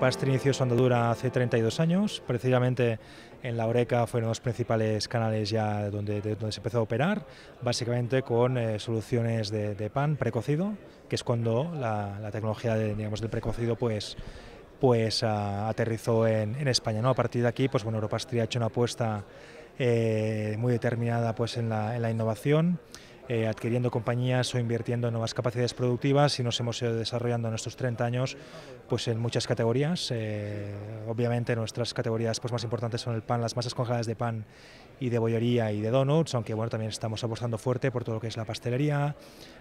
Europastri inició su andadura hace 32 años, precisamente en la Oreca fueron los principales canales ya donde, se empezó a operar, básicamente con eh, soluciones de, pan precocido, que es cuando la, tecnología digamos, del precocido pues, pues aterrizó en, España. ¿no? A partir de aquí, pues bueno, Europastri ha hecho una apuesta eh, muy determinada pues, en la innovación. Eh, adquiriendo compañías o invirtiendo en nuevas capacidades productivas y nos hemos ido desarrollando en estos 30 años pues en muchas categorías. Eh, obviamente nuestras categorías pues, más importantes son el pan, las masas congeladas de pan y de bollería y de donuts, aunque bueno, también estamos apostando fuerte por todo lo que es la pastelería,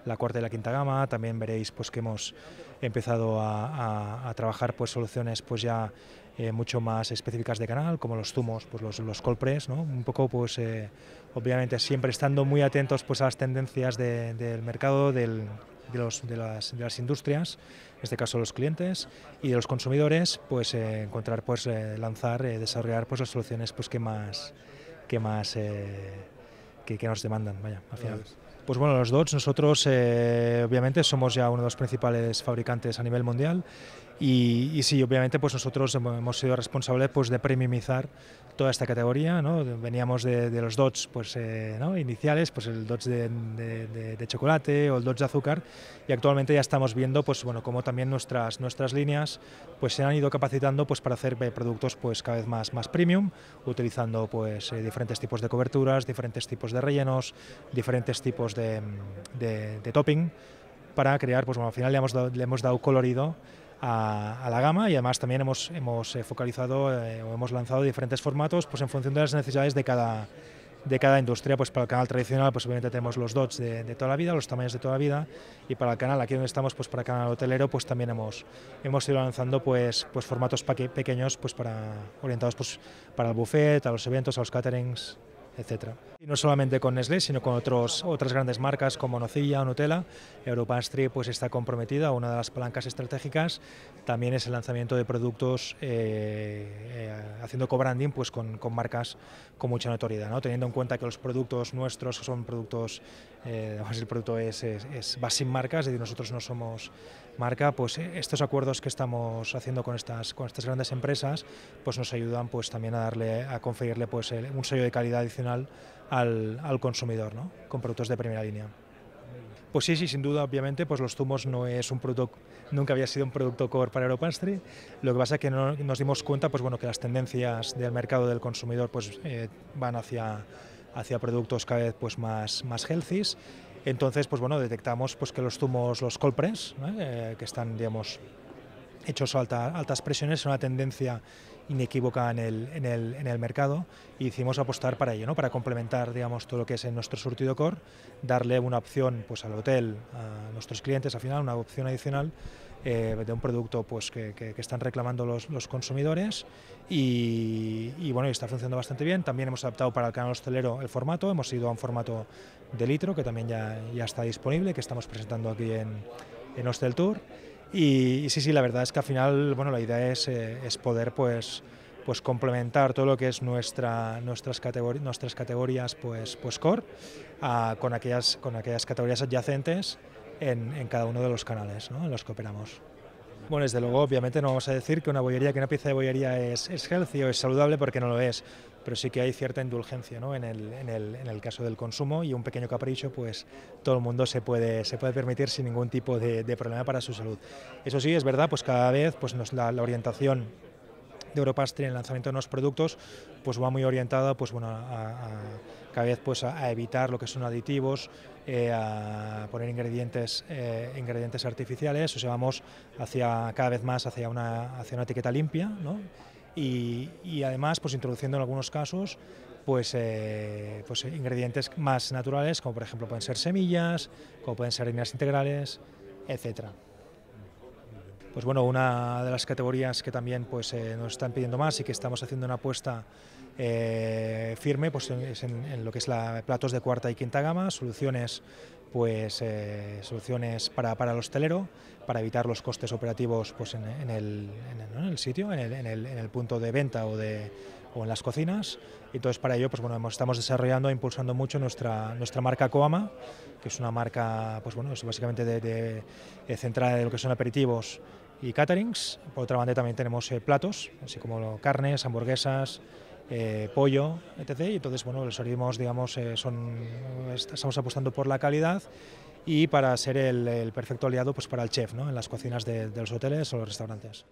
la cuarta y la quinta gama, también veréis pues que hemos empezado a, a trabajar pues soluciones pues ya eh, mucho más específicas de canal, como los zumos, pues los, los ¿no? Un poco, pues, eh, obviamente, siempre estando muy atentos pues, a las tendencias del mercado, del, de, las, industrias, en este caso los clientes, y de los consumidores, pues eh, encontrar, pues lanzar, desarrollar pues las soluciones pues que más que más que, que, nos demandan, vaya, al final. Pues bueno, los DOTS nosotros obviamente somos ya uno de los principales fabricantes a nivel mundial y, sí, obviamente pues nosotros hemos sido responsables pues, de premiumizar toda esta categoría. ¿no? Veníamos de, los dots pues, eh, ¿no? iniciales, pues el dots de, chocolate o el dots de azúcar, y actualmente ya estamos viendo pues, bueno, cómo también nuestras, nuestras líneas pues, se han ido capacitando pues, para hacer eh, productos pues, cada vez más, más premium, utilizando pues, eh, diferentes tipos de coberturas, diferentes tipos de rellenos, diferentes tipos de, topping, para crear, pues bueno, al final le hemos dado colorido a, la gama y además también hemos, hemos eh, focalizado eh, o hemos lanzado diferentes formatos pues en función de las necesidades de cada, de cada industria. Pues para el canal tradicional pues obviamente tenemos los dots de, toda la vida, los tamaños de toda la vida y para el canal aquí donde estamos pues para el canal hotelero pues también hemos, hemos ido lanzando pues, pues formatos pequeños pues para, orientados pues para el buffet, a los eventos, a los caterings etc. Y no solamente con Nestlé, sino con otros, otras grandes marcas como Nocilla o Nutella. Europa pues, está comprometida, una de las palancas estratégicas también es el lanzamiento de productos eh, eh, haciendo co-branding pues, con, marcas con mucha notoriedad, teniendo en cuenta que los productos nuestros son productos eh, el producto es, va sin marcas es decir, nosotros no somos marca, pues eh, estos acuerdos que estamos haciendo con estas, con estas grandes empresas, pues nos ayudan pues también a darle, a conferirle pues un sello de calidad adicional al, consumidor, ¿no? Con productos de primera línea. Pues sí, sí, sin duda, obviamente, pues los zumos no es un producto, nunca había sido un producto core para Europastry. Lo que pasa es que nos dimos cuenta, pues bueno, que las tendencias del mercado del consumidor pues eh, van hacia hacia productos cada vez pues, más, más healthy. Entonces, pues bueno, detectamos pues, que los zumos, los colprens... Eh, que están, digamos, hechos a altas presiones, es una tendencia inequívoca en el, en el, mercado y hicimos apostar para ello, ¿no? para complementar digamos, todo lo que es en nuestro surtido core, darle una opción pues, al hotel, a nuestros clientes al final, una opción adicional eh, de un producto pues, que, están reclamando los, consumidores y, bueno, está funcionando bastante bien. También hemos adaptado para el canal hostelero el formato, hemos ido a un formato de litro que también ya, está disponible, que estamos presentando aquí en, en Hostel Tour y, sí, sí, la verdad es que al final, bueno, la idea es, eh, poder pues pues complementar todo lo que es nuestra, nuestras, categorías, nuestras categorías pues, pues core ah, con, aquellas, con aquellas categorías adyacentes en, en, cada uno de los canales ¿no? en los que operamos. Bueno, desde luego, obviamente no vamos a decir que una bollería, que una pieza de bollería es, es healthy o es saludable porque no lo es, pero sí que hay cierta indulgencia ¿no? en, el, caso del consumo y un pequeño capricho, pues todo el mundo se puede, se puede permitir sin ningún tipo de, problema para su salud. Eso sí, es verdad, pues cada vez pues, nos, la, la orientación de Europastri en el lanzamiento de nuevos productos, pues va muy orientada pues, bueno, a, cada vez pues, a, evitar lo que son aditivos, eh, a poner ingredientes, eh, ingredientes artificiales, o sea, vamos hacia, cada vez más hacia una, una etiqueta limpia, y, además pues, introduciendo en algunos casos pues, eh, pues, ingredientes más naturales, como por ejemplo pueden ser semillas, como pueden ser harinas integrales, etc pues bueno, una de las categorías que también pues, eh, nos están pidiendo más y que estamos haciendo una apuesta eh, firme pues, es en, lo que es la, platos de cuarta y quinta gama, soluciones pues eh, soluciones para, el hostelero, para evitar los costes operativos pues, en, el, sitio, en el, punto de venta o, de, en las cocinas. ...y Entonces, para ello, pues, bueno, estamos desarrollando e impulsando mucho nuestra, nuestra marca Coama, que es una marca pues, bueno, es básicamente de, de, de lo que son aperitivos y caterings. Por otra banda también tenemos eh, platos, así como carnes, hamburguesas, eh, pollo, etc. Y entonces, bueno, los digamos, eh, estamos apostando por la calidad y para ser el, perfecto aliado pues, para el chef ¿no? en las cocinas de los hoteles o los restaurantes.